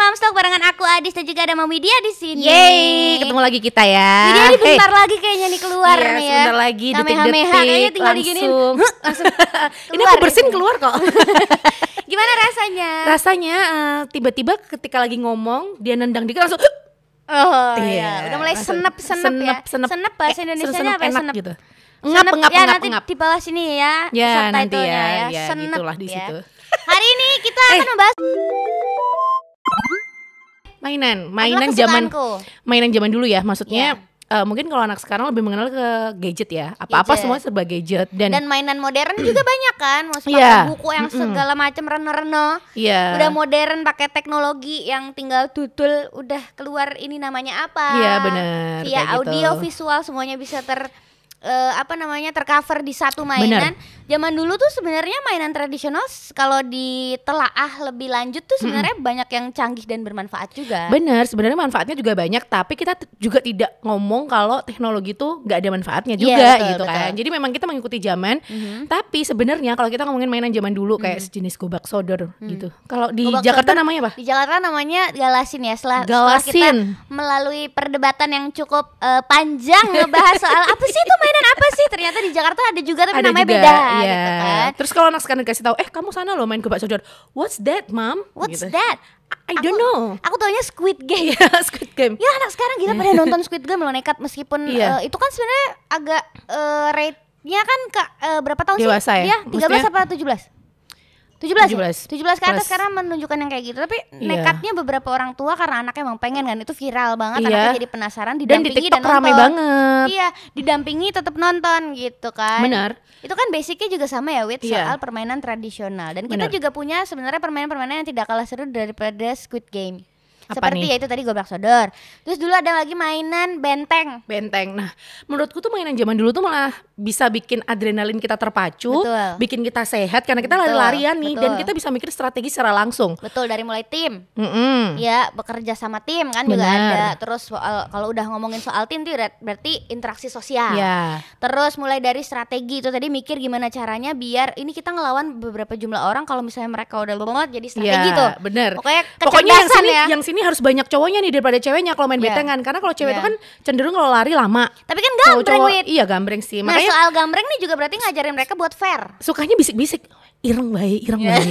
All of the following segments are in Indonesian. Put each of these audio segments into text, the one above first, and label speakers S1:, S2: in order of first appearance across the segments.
S1: Mamstok barengan aku Adis dan juga ada Mami Dia di sini. Yeay, ketemu lagi kita ya. Jadi ini bentar hey. lagi kayaknya nih keluar yeah, nih ya. Sebentar lagi detik-detik tinggal langsung. diginin. Huh,
S2: langsung ini aku bersin itu. keluar kok. Gimana rasanya? Rasanya tiba eh, tiba-tiba ketika lagi ngomong dia nendang dikit langsung Oh iya, iya, udah mulai senep senep, senep ya. Senep, senep bahasa eh, Indonesia apa ya? Senep gitu. Ngap,
S1: ngap, ngap, ya, ngap, nanti ngap. di bawah sini ya. Ya, nanti ya, ya, ya, senep, gitulah di ya. situ. Hari ini kita eh. akan membahas
S2: mainan mainan zaman mainan zaman dulu ya maksudnya yeah. Iya. Uh, mungkin kalau anak sekarang lebih mengenal ke gadget ya apa-apa semua serba gadget dan dan
S1: mainan modern juga banyak kan maksudnya yeah. buku yang segala macam reno-reno yeah. udah modern pakai teknologi yang tinggal tutul udah keluar ini namanya apa iya yeah, benar via gitu. audio gitu. visual semuanya bisa ter uh, apa namanya tercover di satu mainan Bener zaman dulu tuh sebenarnya mainan tradisional kalau ditelaah lebih lanjut tuh sebenarnya -hmm. banyak yang canggih dan bermanfaat juga. Bener,
S2: sebenarnya manfaatnya juga banyak, tapi kita juga tidak ngomong kalau teknologi tuh nggak ada manfaatnya iya, juga yeah, betul, gitu kan. betul. kan. Jadi memang kita mengikuti zaman, -hmm. tapi sebenarnya kalau kita ngomongin mainan zaman dulu kayak -hmm. sejenis gobak sodor -hmm. gitu. Kalau di gobak Jakarta sodor, namanya
S1: apa? Di Jakarta namanya galasin ya setelah, galasin. setelah kita melalui perdebatan yang cukup uh, panjang ngebahas soal apa sih itu mainan apa sih ternyata di Jakarta ada juga tapi ada namanya juga. beda iya yeah. gitu
S2: kan. Terus kalau anak sekarang dikasih tahu, "Eh, kamu sana loh main ke bakso jodoh. "What's that, Mom?"
S1: "What's gitu. that?" I don't aku, know. Aku taunya Squid Game. Ya, Squid Game. Ya anak sekarang gila iya. pada nonton Squid Game loh nekat meskipun yeah. Iya. uh, itu kan sebenarnya agak uh, rate-nya kan ke, uh, berapa tahun Dewasa sih? Ya? Dia 13 Maksudnya, apa 17?
S2: tujuh belas tujuh belas ke atas karena
S1: menunjukkan yang kayak gitu tapi yeah. nekatnya beberapa orang tua karena anaknya emang pengen kan itu viral banget yeah. anaknya jadi penasaran didampingi dan, di dan nonton ramai banget iya didampingi tetap nonton gitu kan benar itu kan basicnya juga sama ya with yeah. soal permainan tradisional dan kita Bener. juga punya sebenarnya permainan-permainan yang tidak kalah seru daripada Squid Game seperti ya itu tadi gobrak sodor. Terus dulu ada lagi
S2: mainan benteng. Benteng. Nah, menurutku tuh mainan zaman dulu tuh malah bisa bikin adrenalin kita terpacu, Betul. bikin kita sehat karena kita lari-larian nih Betul. dan kita
S1: bisa mikir strategi secara langsung. Betul, dari mulai tim. Mm -hmm. Ya, bekerja sama tim kan Bener. juga ada. Terus kalau udah ngomongin soal tim tuh berarti interaksi sosial. Yeah. Terus mulai dari strategi itu tadi mikir gimana caranya biar ini kita ngelawan beberapa jumlah orang kalau misalnya mereka udah lemot jadi strategi yeah, tuh. Bener. Pokoknya, Pokoknya yang sini ya. yang
S2: sini ini harus banyak cowoknya nih daripada ceweknya kalau main yeah. betengan karena kalau cewek yeah. itu iya. kan cenderung kalau lari lama tapi kan gambreng cowok, Iya gambreng sih nah, makanya soal
S1: gambreng nih juga berarti ngajarin mereka buat fair sukanya bisik-bisik ireng bayi, ireng yeah. bayi.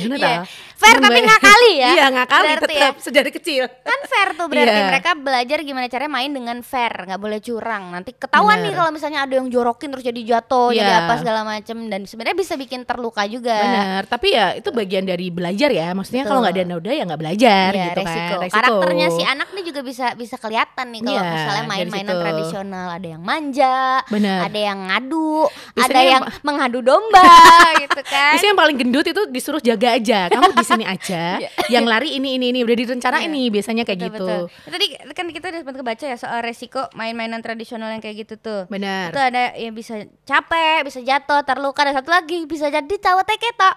S1: Gimana yeah. Fair ireng tapi bayi. ngakali ya. Iya, ngakali berarti tetap ya. sejak
S2: kecil. Kan fair tuh berarti yeah. mereka
S1: belajar gimana caranya main dengan fair, nggak boleh curang. Nanti ketahuan Bener. nih kalau misalnya ada yang jorokin terus jadi jatuh, yeah. jadi apa segala macem dan sebenarnya bisa bikin terluka juga. Benar, tapi ya itu
S2: bagian dari belajar ya. Maksudnya kalau nggak ada noda ya nggak belajar yeah, gitu kan, resiko. kan. Resiko. Karakternya si anak
S1: nih juga bisa bisa kelihatan nih kalau yeah, misalnya main-mainan tradisional ada yang manja, Bener. ada yang ngadu, Biasanya ada yang
S2: mengadu domba gitu kan kan Biasanya yang paling gendut itu disuruh jaga aja kamu di sini aja iya. yang lari ini ini ini udah direncanain yeah. nih biasanya kayak betul, gitu
S1: betul. tadi kan kita udah sempat kebaca ya soal resiko main-mainan tradisional yang kayak gitu tuh benar itu ada yang bisa capek bisa jatuh terluka dan satu lagi bisa jadi cawe teketo.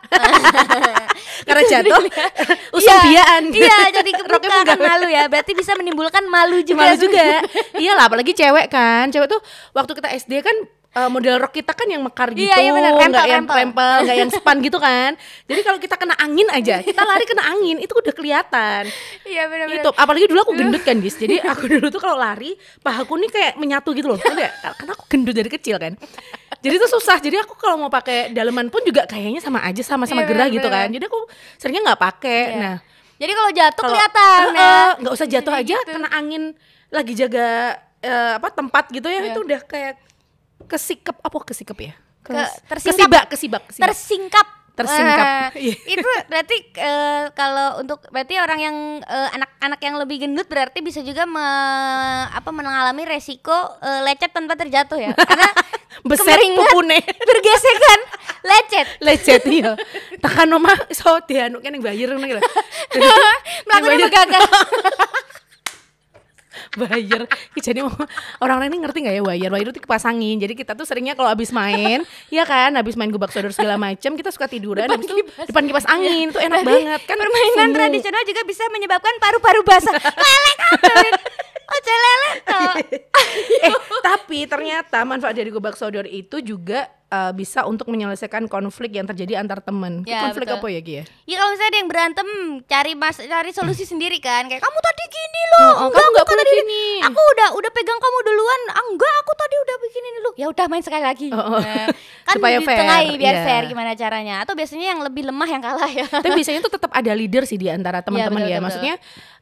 S1: karena jatuh
S2: usung iya. biaan iya jadi
S1: kebuka malu ya berarti bisa menimbulkan malu juga malu juga
S2: iyalah apalagi cewek kan cewek tuh waktu kita SD kan uh, model rok kita kan yang mekar iya, gitu, iya, iya bener. Rempel, yang rempel, nggak yang span gitu kan. Jadi kalau kita kena angin aja, kita lari kena angin itu udah kelihatan. Iya benar Itu apalagi dulu aku gendut kan, Dis. Jadi aku dulu tuh kalau lari, pahaku nih kayak menyatu gitu loh. Karena aku gendut dari kecil kan. Jadi itu susah. Jadi aku kalau mau pakai daleman pun juga kayaknya sama aja sama-sama iya, gerah gitu kan. Jadi aku seringnya nggak pakai. Iya. Nah, jadi kalau jatuh kelihatan uh, uh, nggak usah jatuh aja gitu. kena angin lagi jaga uh, apa tempat gitu ya yeah. itu udah kayak kesikap apa kesikap ya? Ke, tersingkap,
S1: kesibak, kesibak, kesibak. Tersingkap
S2: tersingkap. Uh,
S1: itu berarti uh, kalau untuk berarti orang yang eh, anak-anak uh, yang lebih gendut berarti bisa juga me, apa mengalami resiko uh, lecet tanpa terjatuh ya. Karena
S2: Beset pupune. bergesekan
S1: lecet. Lecet iya.
S2: Tekan omah so dianu kan yang bayar ngono lho. Melakukan begagal wire jadi orang lain ini ngerti nggak ya wire wire itu kepasangin jadi kita tuh seringnya kalau abis main ya kan abis main gubak sodor segala macam kita suka tiduran depan, itu, kipas. depan kipas angin itu enak banget kan permainan tradisional
S1: juga bisa menyebabkan paru-paru basah lelek
S2: Oh celelet eh tapi ternyata manfaat dari gobak sodor itu juga uh, bisa untuk menyelesaikan konflik yang terjadi antar temen Ya, konflik betul. apa ya, Gia?
S1: Ya kalau misalnya ada yang berantem, cari mas cari solusi sendiri kan. Kayak kamu tadi gini loh. Oh, oh enggak, kamu enggak aku tadi gini. Aku udah udah pegang kamu duluan. Ah, enggak, aku tadi udah bikinin lu. Ya udah main sekali lagi. Oh, oh. Nah, kan Supaya di fair. tengah biar yeah. fair gimana caranya. Atau biasanya yang lebih lemah yang kalah ya. Tapi biasanya tuh tetap ada leader
S2: sih di antara ya, teman-teman ya. ya. Maksudnya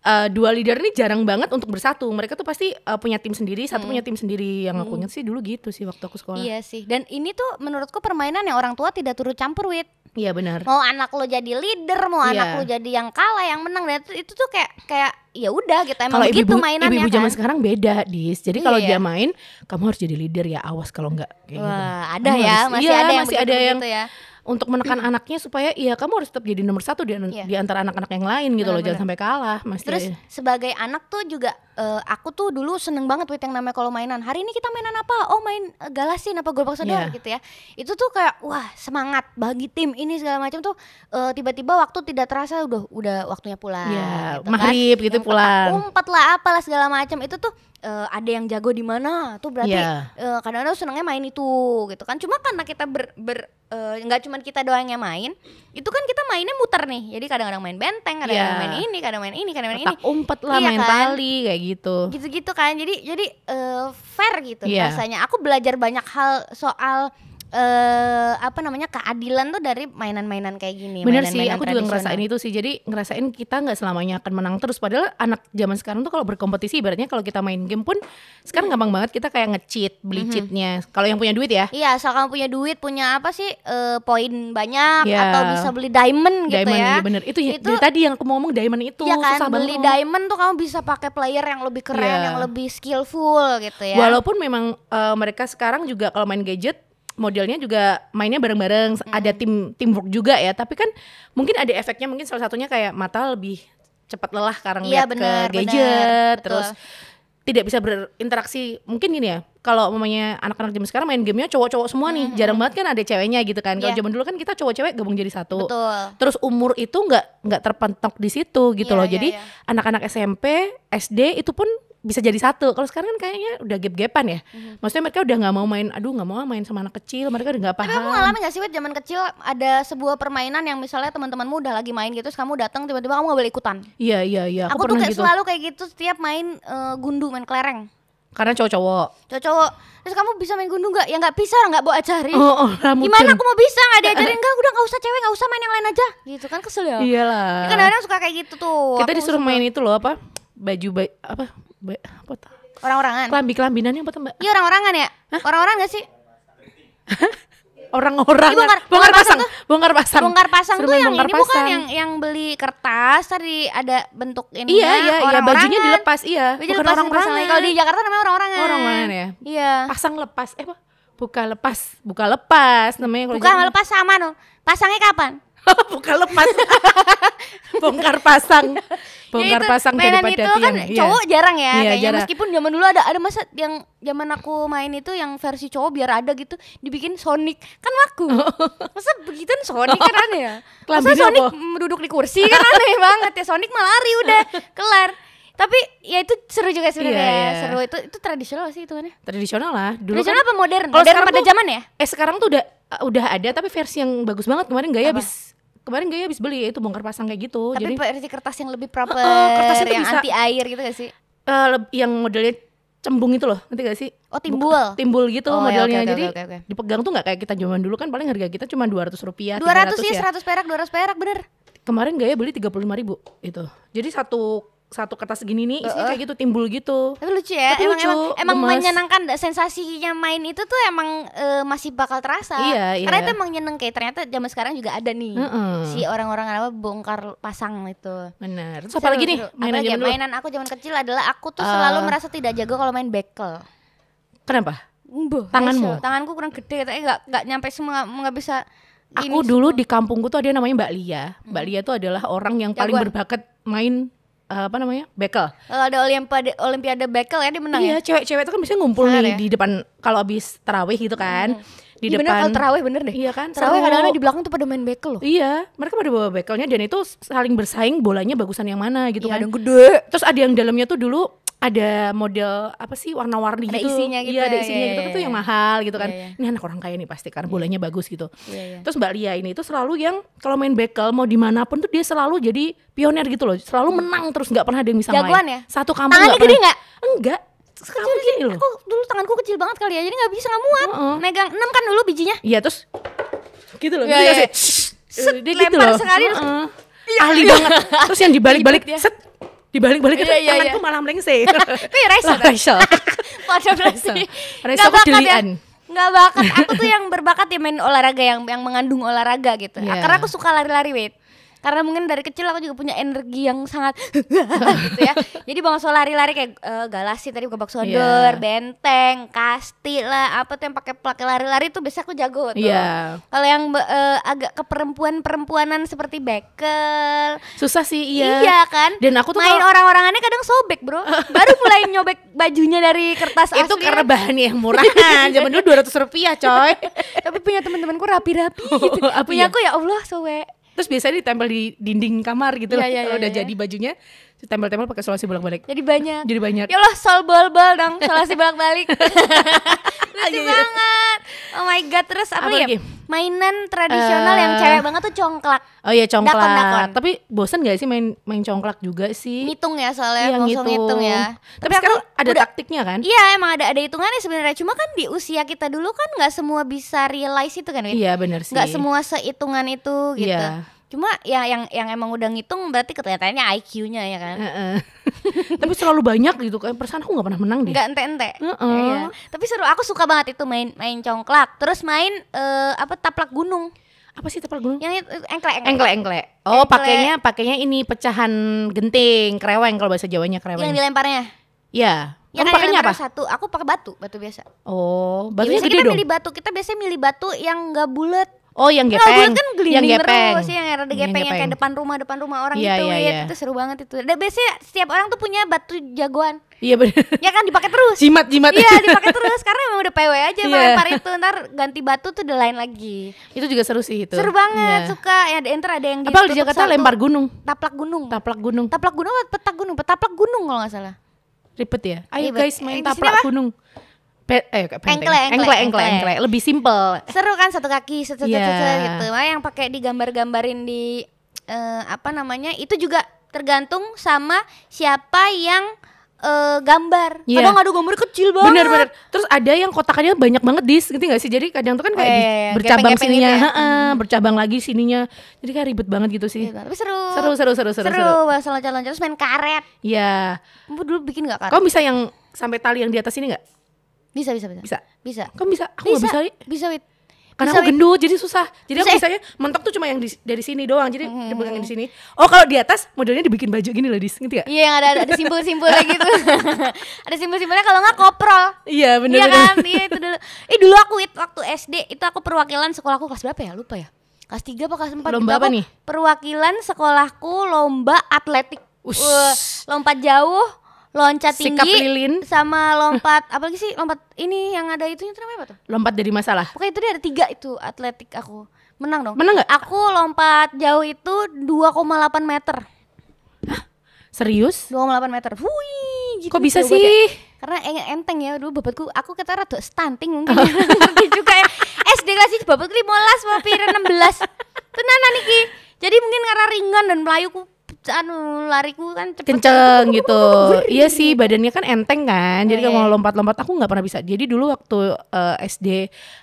S2: uh, dua leader ini jarang banget untuk bersatu. Mereka tuh pasti uh, punya
S1: tim sendiri, satu hmm. punya tim sendiri. Yang aku ingat sih dulu gitu sih waktu aku sekolah. Iya sih. Dan ini tuh menurutku permainan yang orang tua tidak turut campur with Iya benar. Mau anak lo jadi leader, mau yeah. anak iya. lo jadi yang kalah, yang menang, dan itu, itu tuh kayak kayak ya udah gitu emang kalo gitu ibu, mainannya ibu, ibu kan.
S2: zaman sekarang beda dis jadi kalau iya. dia main kamu harus jadi leader ya awas kalau enggak kayak gitu. Wah, gitu. ada kamu ya harus, masih iya, ada yang masih ada yang ya untuk menekan anaknya supaya iya kamu harus tetap jadi nomor satu di, yeah. di antara anak-anak yang lain gitu bener, loh bener. jangan sampai kalah masih terus
S1: sebagai anak tuh juga uh, aku tuh dulu seneng banget with yang namanya kalau mainan. Hari ini kita mainan apa? Oh main uh, eh, galasin apa gerobak sodor yeah. gitu ya. Itu tuh kayak wah semangat bagi tim ini segala macam tuh tiba eh, tiba-tiba waktu tidak terasa udah udah waktunya pulang. Yeah,
S2: gitu kan. maghrib kan? gitu yang pulang.
S1: Umpet lah apalah segala macam itu tuh uh, ada yang jago di mana tuh berarti yeah. Iya. uh, kadang-kadang senangnya main itu gitu kan cuma karena kita ber, ber nggak uh, cuma kita doang yang main itu kan kita mainnya muter nih jadi kadang-kadang main benteng kadang-kadang yeah. main ini kadang main ini kadang main ini umpet lah iya, main kan?
S2: tali kayak gitu
S1: gitu-gitu kan jadi jadi uh, fair gitu yeah. rasanya aku belajar banyak hal soal uh, apa namanya keadilan tuh dari mainan-mainan kayak gini. Bener sih, aku juga ngerasain
S2: itu sih. Jadi ngerasain kita nggak selamanya akan menang terus. Padahal anak zaman sekarang tuh kalau berkompetisi, ibaratnya kalau kita main game pun sekarang hmm. gampang banget kita kayak ngecit, beli hmm. cheatnya. Kalau yang punya duit ya?
S1: Iya, asal kamu punya duit, punya apa sih uh, poin banyak yeah. atau bisa beli
S2: diamond, gitu diamond gitu ya? Iya bener. Itu, ya, itu dari tadi yang aku mau ngomong diamond itu. Iya kan, susah beli banget. diamond
S1: tuh kamu bisa pakai player yang lebih keren, yeah. yang lebih skillful gitu ya. Walaupun
S2: memang uh, mereka sekarang juga kalau main gadget modelnya juga mainnya bareng-bareng, hmm. ada tim teamwork juga ya. Tapi kan mungkin ada efeknya mungkin salah satunya kayak mata lebih cepat lelah karena ya, lihat ke gadget, bener, terus tidak bisa berinteraksi. Mungkin gini ya, kalau mamanya anak-anak zaman sekarang main gamenya cowok-cowok semua nih, hmm. jarang banget kan ada ceweknya gitu kan. Kalau iya. zaman dulu kan kita cowok-cewek gabung jadi satu. Betul. Terus umur itu nggak nggak terpentok di situ gitu yeah, loh. Iya, jadi iya. anak-anak yeah. SMP, SD itu pun bisa jadi satu. Kalau sekarang kan kayaknya udah gap-gapan ya. Hmm. Maksudnya mereka udah nggak mau main, aduh nggak mau main sama anak kecil, mereka udah nggak paham. Tapi kamu ngalamin
S1: gak sih, Wid, zaman kecil ada sebuah permainan yang misalnya teman-temanmu udah lagi main gitu, terus kamu datang tiba-tiba kamu gak boleh ikutan.
S2: Iya iya iya. Aku, aku tuh kayak gitu. selalu
S1: kayak gitu setiap main uh, gundu, main kelereng.
S2: Karena cowok-cowok.
S1: Cowok-cowok. Terus kamu bisa main gundu nggak? Ya nggak bisa, nggak bawa ajarin. Oh, oh, Gimana aku mau bisa nggak diajarin? Enggak, udah nggak usah cewek, nggak usah main yang lain aja. Gitu kan kesel ya. Iyalah. Ya, kadang-kadang suka kayak gitu tuh. Kita aku disuruh
S2: main itu loh apa? Baju, baju apa? be, apa
S1: tuh? Orang-orangan. Kelambi kelambinan apa tuh mbak? Iya orang-orangan ya. Orang-orang gak sih?
S2: orang-orang bongkar, bongkar pasang, pasang tuh, bongkar pasang bongkar pasang tuh yang ini pasang. bukan yang
S1: yang beli kertas tadi ada bentuk ini iya iya iya bajunya dilepas iya Baju bukan orang orang kalau di Jakarta namanya orang orangan orang orangan ya iya pasang lepas eh apa
S2: buka lepas buka
S1: lepas namanya buka lepas sama no pasangnya kapan buka lepas bongkar pasang
S2: ya, bongkar ya pasang mainan daripada itu tiang. kan yeah. cowok jarang ya yeah, kayaknya jarang. meskipun
S1: zaman dulu ada ada masa yang zaman aku main itu yang versi cowok biar ada gitu dibikin Sonic kan waku oh. masa begitu Sonic kan oh. aneh ya masa Sonic apa? duduk di kursi kan aneh banget ya Sonic malah lari udah kelar tapi ya itu seru juga sebenarnya yeah, yeah. Iya. seru itu itu tradisional sih itu kan
S2: tradisional lah dulu tradisional kan, apa modern kalau modern pada zaman ya eh sekarang tuh udah uh, udah ada tapi versi yang bagus banget kemarin gak ya habis kemarin gaya habis beli itu bongkar pasang kayak gitu tapi
S1: jadi, kertas yang lebih proper uh, kertas itu yang bisa, anti air gitu gak sih
S2: uh, yang modelnya cembung itu loh nanti gak sih oh timbul Buka, timbul gitu oh, ya, modelnya ya, okay, jadi okay, okay, okay. dipegang tuh nggak kayak kita zaman dulu kan paling harga kita cuma dua ratus rupiah dua ratus ya, ya seratus
S1: perak dua ratus perak bener
S2: kemarin gaya beli tiga puluh lima ribu itu jadi satu satu kertas gini nih isinya kayak gitu timbul gitu. Tapi lucu ya. Tapi emang lucu, emang, emang menyenangkan
S1: sensasinya main itu tuh emang uh, masih bakal terasa. Iya, iya. Karena itu emang nyeneng kayak ternyata zaman sekarang juga ada nih uh -uh. si orang-orang apa bongkar pasang itu. Benar. so, apalagi nih mainan apa ya, mainan aku zaman kecil adalah aku tuh uh. selalu eh. merasa tidak jago kalau main bekel. Kenapa? Mbuh, tanganmu. Hasil. Tanganku kurang gede tapi nggak nggak nyampe semua nggak bisa
S2: Aku dulu semua. di kampungku tuh ada namanya Mbak Lia. Mbak mm. Lia tuh adalah orang yang paling berbakat main uh, apa namanya bekel kalau ada olimpiade olimpiade bekel ya dia menang iya ya? cewek-cewek itu kan biasanya ngumpul Sehar, nih ya? di depan kalau abis terawih gitu kan hmm. di ya depan bener, kalau terawih
S1: bener deh iya kan terawih kadang-kadang di
S2: belakang tuh pada main bekel loh iya mereka pada bawa bekelnya dan itu saling bersaing bolanya bagusan yang mana gitu iya, kan ada gede terus ada yang dalamnya tuh dulu ada model apa sih warna-warni gitu. Isinya gitu. Iya, ada ya, ya, isinya yeah, gitu. Yeah, itu ya, yang mahal gitu iya, kan. Yeah, yeah. Ini anak orang kaya nih pasti karena iya. bolanya bagus gitu. Yeah, yeah. Terus Mbak Lia ini itu selalu yang kalau main bekel mau dimanapun tuh dia selalu jadi pioner gitu loh. Selalu hmm. menang terus nggak pernah ada yang bisa Jagoan main. ya? Satu kampung enggak. gak gede enggak? Enggak
S1: sekarang Jadi, gini loh. Aku dulu tanganku kecil banget kali ya, jadi nggak bisa nggak muat. Uh -uh. Megang enam kan dulu bijinya. Iya terus gitu loh. Iya, iya. Set, dia gitu lempar loh. sekali. Uh -uh.
S2: Terus, iya, ahli iya. banget. Terus yang dibalik-balik set dibalik-balik iya, itu iya, tanganku
S1: iya. malah melengseh. Kayak racial. Racial. Padahal berarti. Racial kedilian. Enggak bakat. Aku tuh yang berbakat ya main olahraga yang yang mengandung olahraga gitu. Yeah. Karena aku suka lari-lari, wait karena mungkin dari kecil aku juga punya energi yang sangat gitu ya jadi bangso lari-lari kayak uh, eh, galasi tadi buka bakso yeah. benteng kastil lah apa tuh yang pakai pelak lari-lari tuh biasa aku jago tuh yeah. kalau yang uh, agak keperempuan perempuanan seperti bekel susah sih iya iya kan dan aku tuh main kalo... orang-orangannya kadang sobek bro baru mulai nyobek bajunya dari
S2: kertas itu asli. karena bahannya yang murah zaman dulu dua ratus rupiah coy tapi punya teman-temanku rapi-rapi oh, gitu. Oh, punya ya? aku ya Allah sowe Terus biasanya ditempel di dinding kamar gitu yeah, loh. Yeah, Kalau yeah, udah yeah. jadi bajunya tempel-tempel pakai solasi bolak-balik. Jadi banyak. Jadi banyak. Ya Allah, sol bol-bol dong,
S1: solasi bolak-balik. Lucu banget. Oh my god, terus apa, apa ya? Lagi? Mainan tradisional uh, yang eh, cewek banget tuh congklak.
S2: Oh iya, congklak. Dakon, dakon. Tapi bosan gak sih main
S1: main congklak juga sih? Ngitung ya soalnya, iya, ngitung. ngitung ya. Tapi, Tapi sekarang ada udah, taktiknya kan? Iya, emang ada ada hitungannya sebenarnya. Cuma kan di usia kita dulu kan nggak semua bisa realize itu kan, Iya, benar sih. Gak semua sehitungan itu gitu. Iya. Cuma ya yang yang emang udah ngitung berarti kelihatannya IQ-nya ya kan. Uh-uh.
S2: Tapi selalu banyak gitu kan. Perasaan aku nggak pernah menang deh. Nggak
S1: ente-ente. Uh-uh. Ya, ya. Tapi seru. Aku suka banget itu main main congklak. Terus main uh, apa taplak gunung. Apa sih taplak gunung? Yang itu engklek engklek. Engklek Oh, pakainya
S2: pakainya ini pecahan genting, kereweng kalau bahasa Jawanya kereweng Yang dilemparnya. ya Yang kan pakainya apa?
S1: Satu, aku pakai batu, batu biasa.
S2: Oh, batunya ya, gede kita kan dong. milih
S1: batu, kita biasanya milih batu yang nggak bulat
S2: Oh yang gepeng. Kalau kan yang gepeng. terus yang
S1: ada gepeng yang, gepeng. yang kayak depan rumah depan rumah orang yeah, gitu yeah, ya. Yeah. Iya. Itu seru banget itu. Dan biasanya setiap orang tuh punya batu jagoan. Iya benar. Ya kan dipakai terus.
S2: Jimat jimat. Iya dipakai terus
S1: karena memang udah PW aja yeah. lempar itu ntar ganti batu tuh udah lain lagi. Itu juga seru sih itu. Seru banget yeah. suka ya ada enter ada yang Apa gitu, di Jakarta satu, lempar gunung. Taplak gunung.
S2: Taplak gunung. Taplak gunung atau petak gunung? Petaplak gunung kalau nggak salah. Ribet ya. Ayo Ribet. guys main eh, taplak gunung. Apa? Pe eh, penteng. Engkle, engkle, engkle, engkle, engkle, lebih simple.
S1: Seru kan satu kaki, satu satu yeah. gitu. Nah, yang pakai digambar-gambarin di uh, apa namanya itu juga tergantung sama siapa yang uh, gambar. Yeah. Kadang ada gambar kecil banget. Bener bener. Terus ada yang kotakannya banyak banget dis,
S2: ngerti gak sih? Jadi kadang tuh kan kayak oh, iya, iya, iya. bercabang Gepeng sininya, ya. bercabang lagi sininya. Jadi kayak ribet banget gitu sih. Iya, tapi seru. Seru seru seru seru. Seru,
S1: seru. loncat-loncat terus main karet. Iya. Yeah. Kamu dulu bikin gak karet? Kamu bisa yang sampai tali yang di atas
S2: ini gak? Bisa, bisa, bisa. Bisa.
S1: Bisa. Kan bisa. Aku bisa. bisa. Bisa, wit.
S2: Karena bisa, aku gendut jadi susah. Jadi bisa, aku bisanya mentok tuh cuma yang di, dari sini doang. Jadi mm -hmm. di sini. Oh, kalau di atas modelnya
S1: dibikin baju gini loh, Dis. Ngerti gak? Iya, yang ada ada, ada simpul-simpulnya gitu. ada simpul-simpulnya kalau nggak koprol. Iya, benar. Iya kan? Iya itu dulu. Eh dulu aku wit waktu SD itu aku perwakilan sekolahku kelas berapa ya? Lupa ya. Kelas 3 apa kelas 4 Lomba gitu. apa nih? Perwakilan sekolahku lomba atletik. Ush. Uh, lompat jauh loncat tinggi sikap lilin sama lompat apalagi sih lompat ini yang ada itu itu namanya apa tuh
S2: lompat dari masalah
S1: oke itu dia ada tiga itu atletik aku menang dong menang gak? aku lompat jauh itu 2,8 meter Hah? serius 2,8 meter Hui, gitu kok bisa gitu sih karena enteng ya dulu bapakku aku kata rada stunting mungkin mungkin oh. juga ya eh, SD kelas bapakku 15 mau pira 16 tenan niki jadi mungkin karena ringan dan melayuku anu lariku kan cepet
S2: kenceng kan. gitu iya, iya sih iya. badannya kan enteng kan jadi iya, kalau lompat-lompat aku nggak pernah bisa jadi dulu waktu uh, eh, SD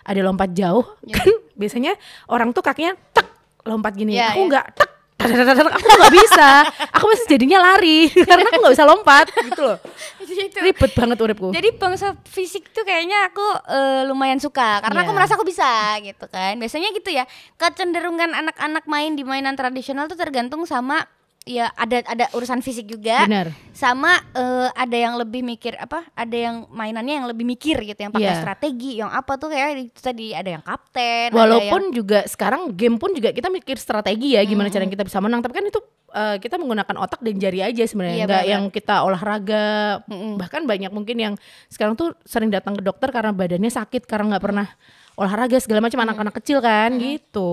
S2: ada lompat jauh kan biasanya orang tuh kakinya tek lompat gini yeah, aku nggak yeah. tek aku nggak bisa aku masih jadinya lari karena aku nggak bisa lompat gitu loh gitu. ribet banget uripku
S1: jadi bangsa fisik tuh kayaknya aku uh, lumayan suka karena yeah. aku merasa aku bisa gitu kan biasanya gitu ya kecenderungan anak-anak main di mainan tradisional tuh tergantung sama ya ada ada urusan fisik juga. Bener. Sama uh, ada yang lebih mikir apa? Ada yang mainannya yang lebih mikir gitu, yang pakai yeah. strategi, yang apa tuh kayak tadi ada yang kapten. Walaupun yang...
S2: juga sekarang game pun juga kita mikir strategi ya, gimana -hmm. cara kita bisa menang. Tapi kan itu
S1: uh, kita menggunakan
S2: otak dan jari aja sebenarnya, yeah, enggak yang kita olahraga. Mm -hmm. Bahkan banyak mungkin yang sekarang tuh sering datang ke dokter karena badannya sakit karena nggak pernah olahraga segala macam anak iya. anak-anak kecil kan hmm. gitu.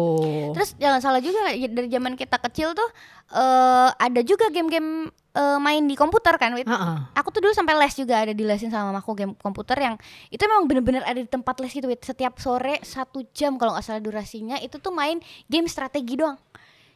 S2: Terus
S1: jangan salah juga ya, dari zaman kita kecil tuh uh, ada juga game-game uh, main di komputer kan Uh Aku tuh dulu sampai les juga ada di lesin sama aku game komputer yang itu memang bener-bener ada di tempat les gitu Wit. Setiap sore satu jam kalau nggak salah durasinya itu tuh main game strategi doang.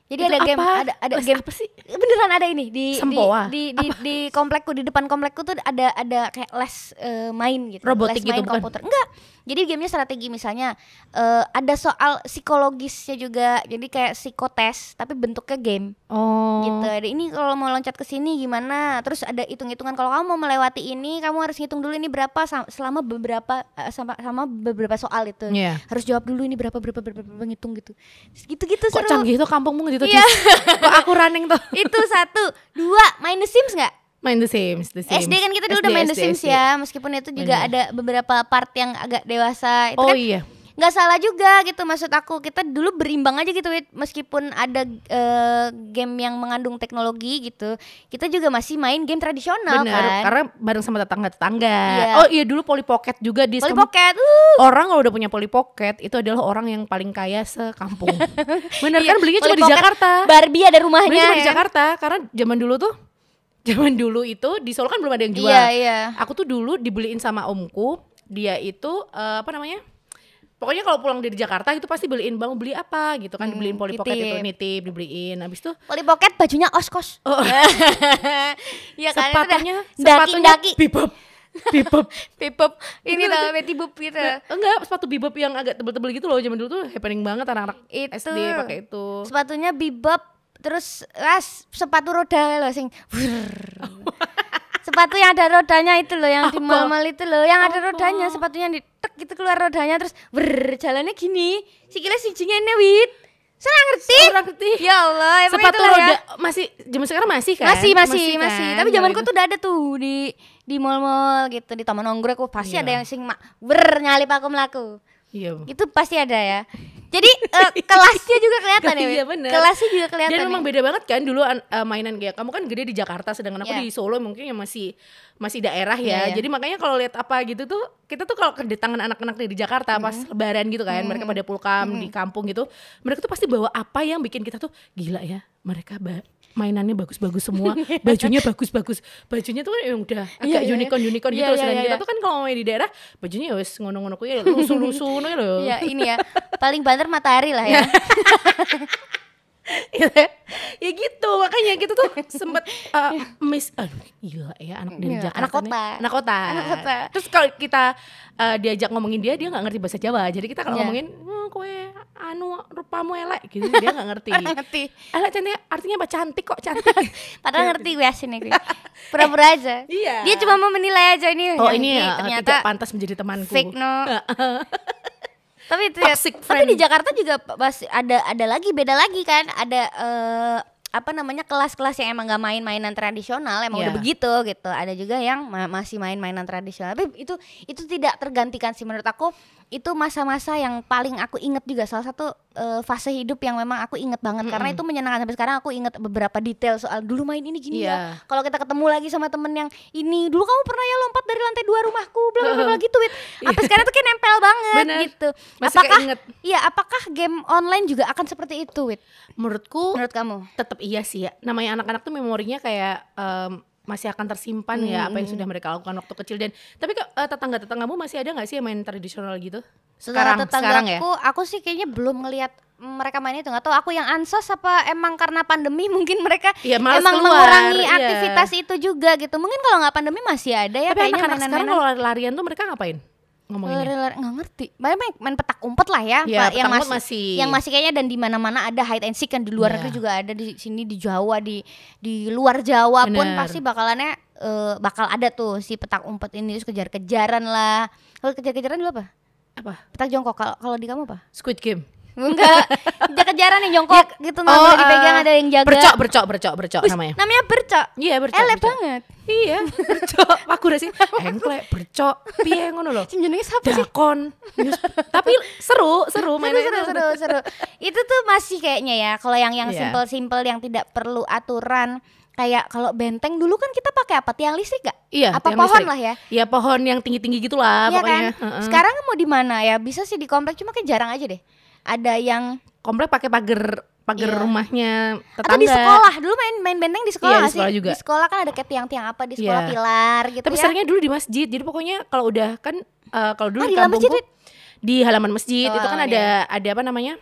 S1: Jadi itu ada game apa? ada ada Mas, game apa sih? Beneran ada ini di Sempoa. di di, di, di komplekku di depan komplekku tuh ada ada kayak les uh, main gitu. Robotik les gitu, main bukan? komputer. Enggak. Jadi gamenya strategi misalnya uh, ada soal psikologisnya juga. Jadi kayak psikotes tapi bentuknya game. Oh. Gitu. Jadi ini kalau mau loncat ke sini gimana? Terus ada hitung-hitungan kalau kamu mau melewati ini kamu harus ngitung dulu ini berapa selama beberapa uh, sama sama beberapa soal itu. Yeah. Harus jawab dulu ini berapa berapa berapa, berapa ngitung gitu. Gitu-gitu seru. Kok canggih kampungmu gitu itu iya. kok aku running tuh itu satu dua main The Sims nggak
S2: main The Sims, The Sims. SD kan kita dulu SD, udah main SD, The Sims SD, ya,
S1: meskipun itu juga Bener. ada beberapa part yang agak dewasa. Itu oh kan iya nggak salah juga gitu maksud aku kita dulu berimbang aja gitu meskipun ada uh, game yang mengandung teknologi gitu kita juga masih main game tradisional Bener, kan karena
S2: bareng sama tetangga-tetangga yeah. oh iya dulu poli Pocket juga di poli Pocket
S1: uh. orang
S2: kalau udah punya poli Pocket itu adalah orang yang paling kaya sekampung Benar iya, kan belinya cuma di Jakarta Barbie ada rumahnya belinya cuma di Jakarta karena zaman dulu tuh zaman dulu itu di Solo kan belum ada yang jual. yeah, yeah. Aku tuh dulu dibeliin sama omku, dia itu uh, apa namanya? pokoknya kalau pulang dari Jakarta itu pasti beliin bang beli apa gitu kan hmm, dibeliin poli gitu pocket itu ya. nitip dibeliin habis tuh poli pocket bajunya oskos oh. ya kan sepatunya sepatunya daki, bibop bibop bibop ini tau beti bub gitu enggak sepatu bibop yang agak tebel-tebel gitu loh zaman dulu tuh happening banget
S1: anak-anak SD pakai itu sepatunya bibop terus ras sepatu roda loh sing sepatu yang ada rodanya itu loh yang di mal-mal itu loh yang ada rodanya sepatunya di tek gitu keluar rodanya terus ber jalannya gini kira sinjingnya ini wit saya ngerti. Saya ngerti. Ya Allah, emang sepatu ya. roda ya? masih zaman sekarang masih kan? Masih, masih, masih. masih. Kan? Tapi zamanku iya, iya. tuh udah ada tuh di di mall-mall gitu, di taman nongkrong aku pasti iya. ada yang sing mak ber nyalip aku melaku. Iya. Itu pasti ada ya. Jadi uh, kelasnya juga kelihatan ya. Iya bener. Kelasnya juga kelihatan. Dan memang ya? beda banget kan dulu uh, mainan kayak
S2: kamu kan gede di Jakarta sedangkan aku yeah. di Solo mungkin yang masih masih daerah ya. Yeah, yeah. Jadi makanya kalau lihat apa gitu tuh kita tuh kalau kedatangan anak-anak dari Jakarta mm. pas mm-hmm. lebaran gitu kan, mm. mereka mm-hmm. pada pulkam mm. di mm-hmm. kampung gitu, mereka tuh pasti bawa apa yang bikin kita tuh gila ya. Mereka mainannya bagus-bagus semua, iya. bajunya bagus-bagus. Bajunya tuh kan yang udah agak yeah, iya. unicorn unicorn yeah, gitu. Yeah, Sedangkan yeah. kita iya. tuh kan kalau main di daerah bajunya ya wes ngono-ngono kuwi ya, lusuh-lusuh loh. Iya Ya ini ya.
S1: Paling banter matahari lah ya. Iya, ya. gitu makanya kita tuh
S2: sempet uh, miss aduh gila ya anak dari iya, Jakarta anak kota anak kota anak kota terus kalau kita uh, diajak ngomongin dia dia nggak ngerti bahasa Jawa jadi kita kalau yeah. ngomongin oh, kue anu rupamu elek gitu dia nggak ngerti ngerti elek cantik artinya apa cantik kok cantik padahal ngerti
S1: gue asin gue pura-pura eh, aja iya dia cuma mau menilai aja ini oh ini ya, ternyata tidak
S2: pantas menjadi temanku fake
S1: no tapi itu ya, friend. tapi di Jakarta juga pasti ada ada lagi beda lagi kan ada uh, apa namanya kelas-kelas yang emang gak main mainan tradisional emang yeah. udah iya. begitu gitu ada juga yang ma masih main mainan tradisional tapi itu itu tidak tergantikan sih menurut aku itu masa-masa yang paling aku inget juga salah satu uh, fase hidup yang memang aku inget banget mm -hmm. karena itu menyenangkan sampai sekarang aku inget beberapa detail soal dulu main ini gini yeah. ya iya. kalau kita ketemu lagi sama temen yang ini dulu kamu pernah ya lompat dari lantai dua rumahku bla bla bla gitu wit apa iya. sekarang tuh kayak nempel banget Bener. gitu Masih apakah iya apakah game
S2: online juga akan seperti itu wit menurutku menurut kamu tetap iya sih ya namanya anak-anak tuh memorinya kayak um, masih akan tersimpan hmm. ya apa yang sudah mereka lakukan waktu kecil dan tapi ke, uh, eh, tetangga tetanggamu
S1: masih ada nggak sih yang main tradisional gitu sekarang sekarang ya aku aku sih kayaknya belum ngelihat mereka main itu nggak tahu aku yang ansos apa emang karena pandemi mungkin mereka ya, emang keluar, mengurangi iya. aktivitas itu juga gitu mungkin kalau nggak pandemi masih ada ya tapi anak-anak sekarang kalau larian tuh mereka ngapain ngomonginnya? Nggak ngerti. Main, main petak umpet lah ya, ya yang masih, masih yang masih kayaknya dan di mana-mana ada hide and seek kan di luar ya. negeri juga ada di sini di Jawa di di luar Jawa Bener. pun pasti bakalannya uh, bakal ada tuh si petak umpet ini terus kejar-kejaran lah. Kalau kejar-kejaran dulu apa? Apa? Petak jongkok kalau di kamu apa? Squid Game. Enggak. Dia kejaran yang jongkok ya, gitu nggak oh, boleh dipegang uh, ada yang jaga. Bercok,
S2: bercok, bercok, bercok Ush, namanya.
S1: Namanya bercok. Iya, bercok. Elek banget. Iya, bercok. Aku udah sih engkle eh, bercok. Piye ngono lho. Jenenge siapa sih? Dakon. Tapi seru, seru mainnya. Seru, seru, seru, seru. Itu tuh masih kayaknya ya kalau yang yang yeah. simple-simple yang tidak perlu aturan kayak kalau benteng dulu kan kita pakai apa tiang listrik gak? Iya. Apa pohon listrik. lah ya? Iya pohon yang tinggi tinggi gitulah iya kan? pokoknya. Kan? Uh -uh. Sekarang mau di mana ya? Bisa sih di komplek cuma kayak jarang aja deh ada yang komplek pakai pagar pagar yeah. rumahnya tetangga. Atau di sekolah dulu main main benteng di sekolah yeah, di sekolah sih. Juga. Di sekolah kan ada kayak tiang-tiang apa di sekolah yeah. pilar gitu Tapi ya. seringnya dulu di masjid. Jadi pokoknya kalau
S2: udah kan uh, kalau dulu ah, di di halaman masjid oh, itu kan oh, ada iya. ada apa namanya?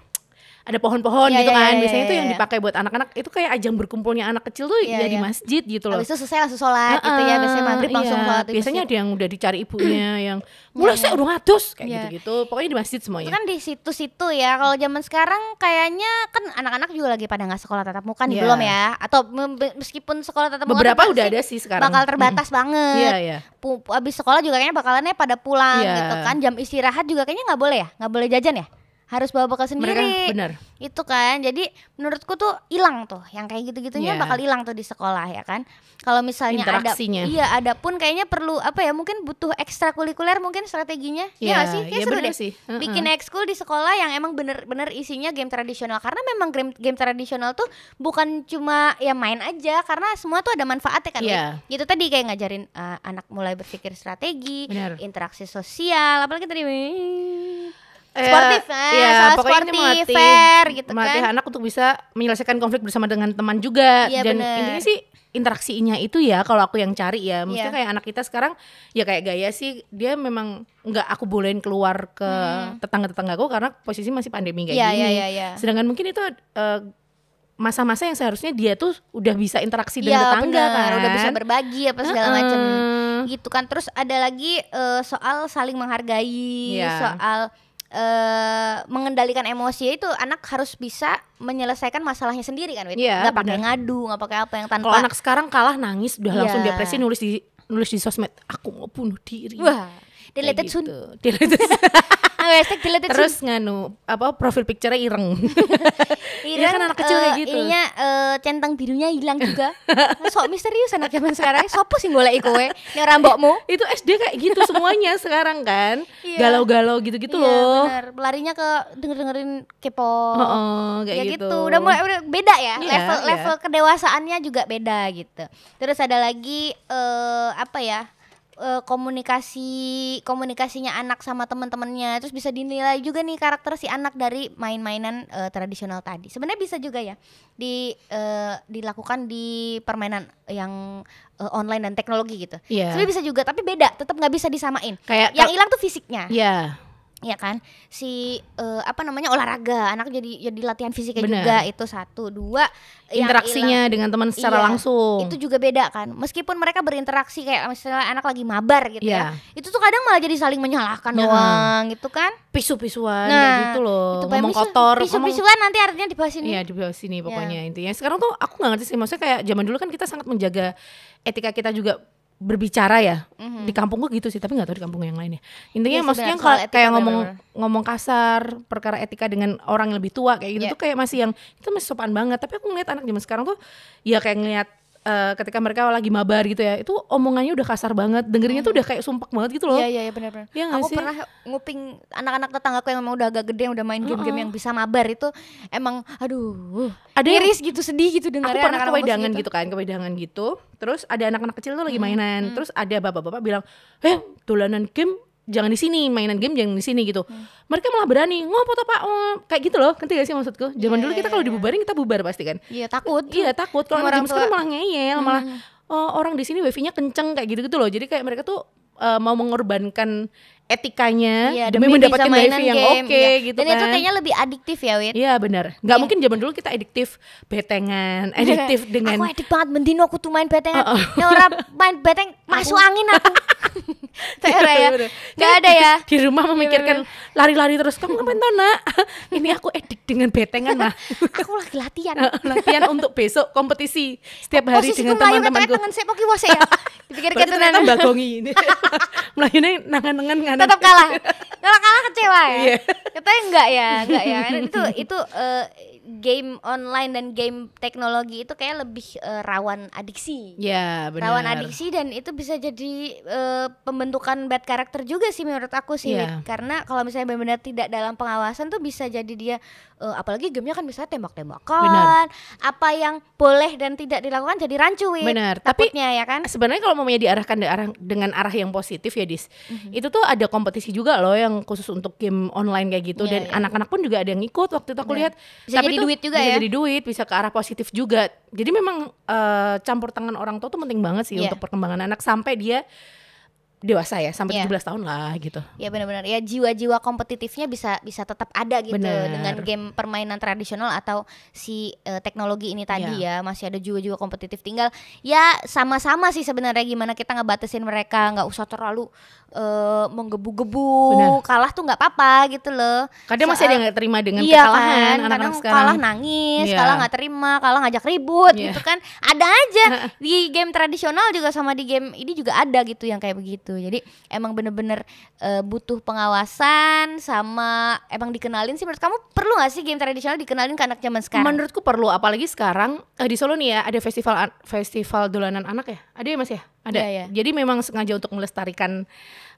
S2: ada pohon-pohon yeah, gitu yeah, kan. Yeah, Biasanya yeah, itu yang iya, iya. dipakai buat anak-anak itu kayak ajang berkumpulnya anak kecil tuh yeah, ya yeah. di iya. masjid gitu loh. Habis itu selesai langsung sholat uh, gitu ya, biasanya maghrib yeah. langsung sholat. Biasanya ada yang udah dicari ibunya
S1: yang mulai yeah, saya udah ngatus kayak yeah. gitu-gitu. Pokoknya di masjid semuanya. Itu kan di situ-situ ya. Kalau zaman sekarang kayaknya kan anak-anak juga lagi pada nggak sekolah tatap muka nih yeah. belum ya. Atau meskipun sekolah tatap muka beberapa udah ada sih sekarang. Bakal terbatas mm. banget. Iya, yeah, iya. Yeah. Abis sekolah juga kayaknya bakalannya pada pulang yeah. gitu kan. Jam istirahat juga kayaknya nggak boleh ya, nggak boleh jajan ya harus bawa bekal sendiri. Mereka, bener. Itu kan. Jadi menurutku tuh hilang tuh yang kayak gitu-gitunya yeah. bakal hilang tuh di sekolah ya kan. Kalau misalnya ada iya ada pun kayaknya perlu apa ya mungkin butuh ekstrakurikuler mungkin strateginya. Iya yeah. ya sih? Kayak yeah, seru deh. Sih. Uh -uh. Bikin ekskul di sekolah yang emang bener-bener isinya game tradisional karena memang game, game tradisional tuh bukan cuma ya main aja karena semua tuh ada manfaatnya kan. Yeah. Gitu tadi kayak ngajarin uh, anak mulai berpikir strategi, bener. interaksi sosial apalagi tadi. Iya, sportif eh, ya, pokoknya sportif, melatih, fair gitu melatih kan.
S2: anak untuk bisa menyelesaikan konflik bersama dengan teman juga. Ya, Dan bener. intinya sih interaksinya itu ya kalau aku yang cari ya. Maksudnya ya. kayak anak kita sekarang ya kayak gaya sih dia memang nggak aku bolehin keluar ke tetangga tetangga aku karena posisi masih pandemi kayak ya, gini. ya, ya, ya. Sedangkan mungkin itu uh, masa-masa yang seharusnya dia tuh udah bisa interaksi dengan iya, tetangga bener, kan udah bisa
S1: berbagi apa segala uh -uh. macam gitu kan terus ada lagi uh, soal saling menghargai ya. soal uh, mengendalikan emosi itu anak harus bisa menyelesaikan masalahnya sendiri kan, Wit? Yeah, gak pakai ngadu, gak pakai apa yang tanpa. Kalau anak
S2: sekarang kalah nangis udah yeah. langsung depresi nulis di nulis di sosmed aku mau bunuh diri. Wah, deleted gitu. soon. Deleted.
S1: hashtag itu Terus
S2: nganu apa profil picture-nya ireng.
S1: ireng ya kan anak kecil kayak eh, gitu. Ininya uh, eh, centang birunya hilang juga. Sok misterius anak zaman sekarang. Sopo sih golek kowe? Nek rambokmu. Itu SD kayak gitu semuanya sekarang kan. Iya. Galau-galau gitu-gitu iya, loh. Larinya ke denger-dengerin kepo. Oh, oh, kayak ya gitu. Udah mulai beda ya. Iya, level iya. level kedewasaannya juga beda gitu. Terus ada lagi uh, apa ya? uh, komunikasi komunikasinya anak sama teman-temannya terus bisa dinilai juga nih karakter si anak dari main-mainan uh, tradisional tadi sebenarnya bisa juga ya di uh, dilakukan di permainan yang uh, online dan teknologi gitu yeah. sebenarnya bisa juga tapi beda tetap nggak bisa disamain kayak yang hilang tuh fisiknya yeah ya kan si uh, apa namanya olahraga anak jadi jadi latihan fisiknya Bener. juga itu satu dua interaksinya ilang, dengan teman secara iya, langsung itu juga beda kan meskipun mereka berinteraksi kayak misalnya anak lagi mabar gitu yeah. ya iya. itu tuh kadang malah jadi saling menyalahkan yeah. doang gitu kan pisu-pisuan nah, gitu loh itu ngomong pisu, kotor pisu-pisuan
S2: nanti artinya di dibahas ini iya bawah ini iya. pokoknya yeah. intinya sekarang tuh aku nggak ngerti sih maksudnya kayak zaman dulu kan kita sangat menjaga etika kita juga berbicara ya mm-hmm. di kampung gue gitu sih tapi nggak tahu di kampung yang lainnya
S1: intinya ya, maksudnya kalau kayak ngomong bener.
S2: ngomong kasar perkara etika dengan orang yang lebih tua kayak gitu yeah. tuh kayak masih yang itu masih sopan banget tapi aku ngeliat anak zaman sekarang tuh ya kayak ngeliat uh, ketika mereka lagi mabar gitu ya itu omongannya udah kasar banget dengernya hmm. tuh udah kayak sumpah banget gitu loh iya iya ya,
S1: benar benar ya, aku sih? pernah nguping anak-anak tetangga tetanggaku yang emang udah agak gede yang udah main game-game uh -uh. yang bisa mabar itu emang aduh ada iris gitu sedih gitu dengarnya aku pernah anak kewedangan gitu. gitu
S2: kan kewedangan gitu terus ada anak-anak kecil tuh lagi hmm, mainan hmm. terus ada bapak-bapak bilang eh tulanan game jangan di sini mainan game jangan di sini gitu hmm. mereka malah berani ngomong foto pak oh, kayak gitu loh ngerti gak sih maksudku iya, zaman yeah, dulu iya, kita iya, kalau dibubarin kita bubar pasti kan iya yeah, takut iya takut kalau orang sekarang malah ngeyel hmm. malah oh, orang di sini wifi-nya kenceng kayak gitu gitu loh jadi kayak mereka tuh uh, mau mengorbankan etikanya iya, demi, demi mendapatkan diving yang oke okay, iya. gitu Dan kan. Dan itu kayaknya lebih adiktif ya, Wit. Iya, benar. Enggak yeah. mungkin zaman dulu kita adiktif betengan, adiktif yeah. dengan Aku adik banget mendino aku tuh main betengan. Uh -oh. Ya orang main beteng masuk angin aku. Tera ya. Gak ada ya. Di rumah iya, memikirkan lari-lari terus kamu ngapain tuh, Nak? Ini aku edik dengan betengan, mah. aku lagi latihan. latihan untuk besok kompetisi setiap hari Posisi dengan teman-temanku. Posisi tangan saya ya.
S1: Dipikir gitu Ternyata mbagongi
S2: ini. Melayunya nangan-nangan Tetap kalah.
S1: kalah kalah kecewa ya. Yeah.
S2: Katanya enggak ya, enggak ya. itu
S1: itu uh, game online dan game teknologi itu kayak lebih uh, rawan adiksi.
S2: Ya, benar. Rawan adiksi
S1: dan itu bisa jadi uh, pembentukan bad karakter juga sih menurut aku sih. Yeah. Karena kalau misalnya benar-benar tidak dalam pengawasan tuh bisa jadi dia uh, apalagi gamenya kan bisa tembak-tembakan, apa yang boleh dan tidak dilakukan jadi rancu.
S2: Benar. Tapi, ya kan. Sebenarnya kalau mau diarahkan dengan arah yang positif ya Dis. Mm -hmm. Itu tuh ada kompetisi juga loh yang khusus untuk game online kayak gitu yeah, dan ya. anak-anak yeah. pun juga ada yang ikut waktu itu aku yeah. lihat. Bisa Tapi jadi duit juga bisa ya. jadi duit, bisa ke arah positif juga. Jadi memang uh, campur tangan orang tua tuh penting banget sih yeah. untuk perkembangan anak sampai dia dewasa ya sampai yeah. belas tahun lah gitu.
S1: Ya benar-benar ya jiwa-jiwa kompetitifnya bisa bisa tetap ada gitu bener. dengan game permainan tradisional atau si uh, teknologi ini tadi yeah. ya masih ada jiwa-jiwa kompetitif tinggal ya sama-sama sih sebenarnya gimana kita ngebatasin mereka nggak usah terlalu uh, menggebu-gebu kalah tuh nggak apa-apa gitu loh. Kadang Soal, masih ada yang nggak terima dengan iya kekalahan kan, anak-anak kadang sekarang. kalah nangis, yeah. kalah nggak terima, kalah ngajak ribut yeah. gitu kan ada aja di game tradisional juga sama di game ini juga ada gitu yang kayak begitu gitu jadi emang bener-bener uh, butuh pengawasan sama emang dikenalin sih menurut kamu perlu gak sih game tradisional dikenalin ke anak zaman sekarang menurutku perlu
S2: apalagi sekarang uh,
S1: di Solo nih ya ada festival festival
S2: dolanan anak ya ada ya mas ya ada ya, ya. jadi memang sengaja untuk melestarikan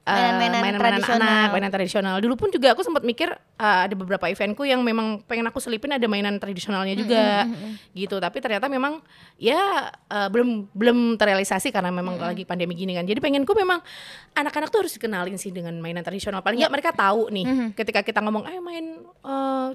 S2: mainan-mainan eh, mainan tradisional. anak, mainan tradisional. Dulu pun juga aku sempat mikir uh, ada beberapa eventku yang memang pengen aku selipin ada mainan tradisionalnya juga mm -hmm. gitu. Tapi ternyata memang ya uh, belum belum terrealisasi karena memang mm -hmm. lagi pandemi gini kan. Jadi pengenku memang anak-anak tuh harus dikenalin sih dengan mainan tradisional. Paling nggak yeah. mereka tahu nih mm -hmm. ketika kita ngomong eh main uh,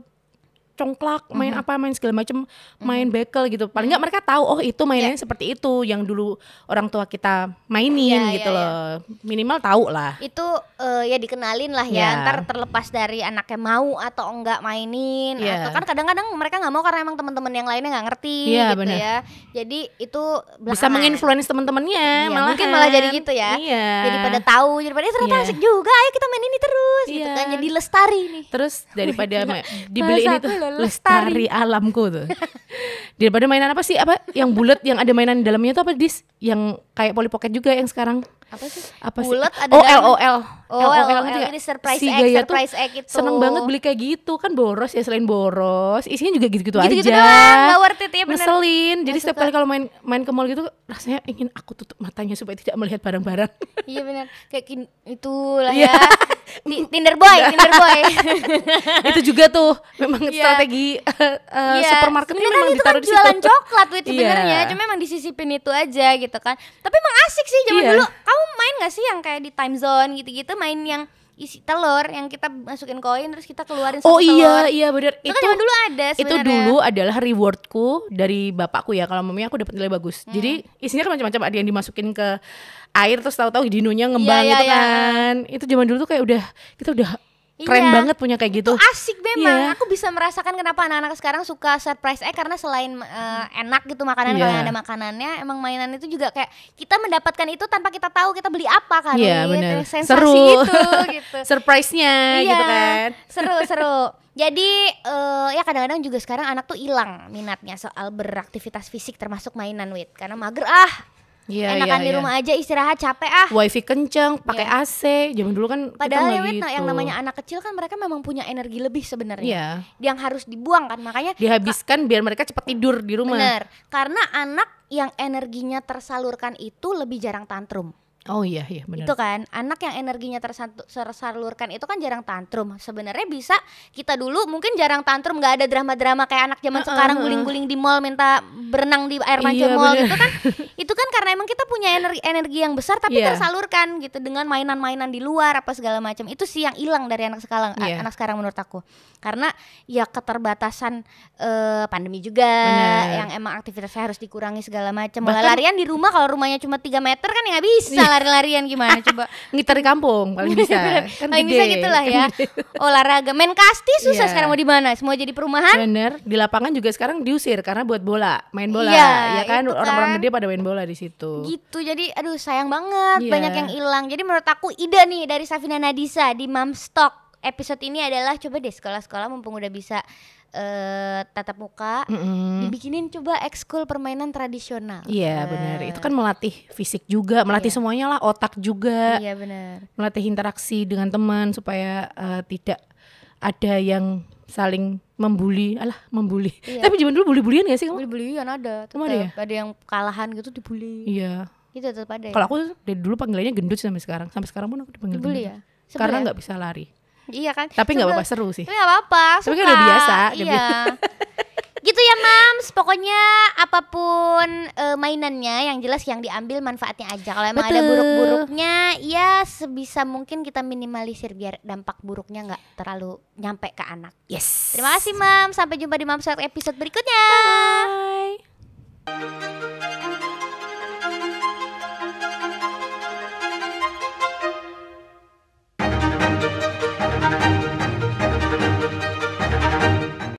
S2: congklak, main mm -hmm. apa, main segala macam, main mm -hmm. bekel gitu. Paling nggak mereka tahu oh itu mainnya yeah. seperti itu yang dulu orang tua kita mainin yeah, gitu yeah, loh. Iya. Minimal tahu lah.
S1: Itu uh, ya dikenalin lah ya. Yeah. Ntar terlepas dari anaknya mau atau enggak mainin yeah. atau kan kadang-kadang mereka nggak mau karena emang teman-teman yang lainnya nggak ngerti yeah, gitu bener. ya. Jadi itu belakangan. bisa menginfluence
S2: teman-temannya yeah, malah mungkin malah jadi gitu ya. Yeah. Jadi pada tahu, jadi pada eh, ternyata yeah. asik juga. Ayo kita main ini terus yeah. gitu iya. kan. Jadi lestari nih. Terus daripada dibeli ini tuh lestari. lestari alamku tuh. Daripada mainan apa sih? Apa yang bulat yang ada mainan di dalamnya tuh apa dis? Yang kayak poli Pocket juga yang sekarang apa sih? Apa sih? Bulat ada OL OL. OL ini surprise si egg, surprise egg itu. Seneng banget beli kayak gitu. Kan boros ya selain boros, isinya juga gitu-gitu aja. Gitu-gitu doang, enggak worth it ya benar Ngeselin. Jadi setiap kali kalau main main ke mall gitu rasanya ingin aku tutup matanya supaya tidak melihat barang-barang.
S1: iya benar. Kayak itu lah iya. ya. Tinder boy, Tinder boy.
S2: itu juga tuh memang iya. strategi eh, eh, iya. supermarket ini memang kan di situ. jualan coklat itu sebenarnya. Cuma
S1: memang disisipin itu aja gitu kan. Tapi emang asik sih zaman dulu kamu main gak sih yang kayak di time zone gitu-gitu main yang isi telur yang kita masukin koin terus kita keluarin oh, satu Oh iya telur. iya
S2: benar itu, itu kan dulu ada sebenernya. itu dulu adalah rewardku dari bapakku ya kalau mami aku dapat nilai bagus hmm. jadi isinya kan macam-macam ada yang dimasukin ke air terus tahu-tahu dinonya iya, ngembang yeah, yeah, gitu yeah. Kan. itu zaman dulu tuh kayak udah kita udah Iya. Keren iya. banget punya kayak gitu. Itu asik
S1: memang. Yeah. Aku bisa merasakan kenapa anak-anak sekarang suka surprise eh karena selain uh, enak gitu makanan yeah. kalau ada makanannya, emang mainan itu juga kayak kita mendapatkan itu tanpa kita tahu kita beli apa kan. Iya, yeah, iya, Gitu. Sensasi seru. itu gitu. Surprise-nya yeah. gitu kan. Seru, seru. Jadi uh, ya kadang-kadang juga sekarang anak tuh hilang minatnya soal beraktivitas fisik termasuk mainan wit karena mager ah
S2: Yeah, Enakan yeah, di iya. rumah yeah.
S1: aja istirahat capek ah. Wifi
S2: kenceng, pakai yeah. AC. Zaman dulu kan Padahal ya gitu. nah, yang namanya anak
S1: kecil kan mereka memang punya energi lebih sebenarnya. Yeah. Yang harus dibuang kan makanya
S2: dihabiskan biar mereka cepat tidur di rumah. Benar.
S1: Karena anak yang energinya tersalurkan itu lebih jarang tantrum.
S2: Oh iya iya benar. Itu
S1: kan anak yang energinya tersalurkan itu kan jarang tantrum. Sebenarnya bisa kita dulu mungkin jarang tantrum nggak ada drama-drama kayak anak zaman uh, sekarang guling-guling uh, di mall minta berenang di air mancur iya, mall gitu kan. itu kan karena emang kita punya energi energi yang besar tapi yeah. tersalurkan gitu dengan mainan-mainan di luar apa segala macam. Itu sih yang hilang dari anak sekarang yeah. anak sekarang menurut aku. Karena ya keterbatasan uh, pandemi juga bener. yang emang aktivitasnya harus dikurangi segala macam. larian di rumah kalau rumahnya cuma 3 meter kan ya nggak bisa. Iya, lari-larian gimana ah, coba? Ngiter di kampung paling bisa. kan paling bisa gitulah kan ya. Olahraga main kasti susah yeah. sekarang mau di mana? Semua jadi perumahan.
S2: Bener. Di lapangan juga sekarang diusir karena buat bola, main bola. Yeah, ya kan orang-orang kan. gede pada main bola di situ. Gitu.
S1: Jadi aduh sayang banget yeah. banyak yang hilang. Jadi menurut aku ide nih dari Safina Nadisa di Mamstock episode ini adalah coba deh sekolah-sekolah mumpung udah bisa uh, tatap muka mm-hmm. dibikinin coba ekskul permainan tradisional. Iya uh, nah. benar. Itu
S2: kan melatih fisik juga, melatih yeah. semuanya lah, otak juga. Iya benar. Melatih interaksi dengan teman supaya uh, tidak ada yang saling membuli, alah membuli. Iya. Tapi zaman dulu bully-bulian gak sih kamu? Bully-bulian ada. Tetap ada, ya?
S1: ada yang kalahan gitu dibully. Iya. Itu tetap ada. Ya? Kalau aku
S2: dari dulu panggilannya gendut sampai sekarang. Sampai sekarang pun aku dipanggil gendut. Ya? Karena nggak bisa lari.
S1: Iya kan. Tapi nggak apa-apa seru sih. Tapi nggak apa-apa. Tapi kan udah biasa. Iya. gitu ya mams pokoknya apapun uh, mainannya yang jelas yang diambil manfaatnya aja kalau emang Betul. ada buruk-buruknya ya sebisa mungkin kita minimalisir biar dampak buruknya nggak terlalu nyampe ke anak yes terima kasih mam sampai jumpa di mams episode berikutnya bye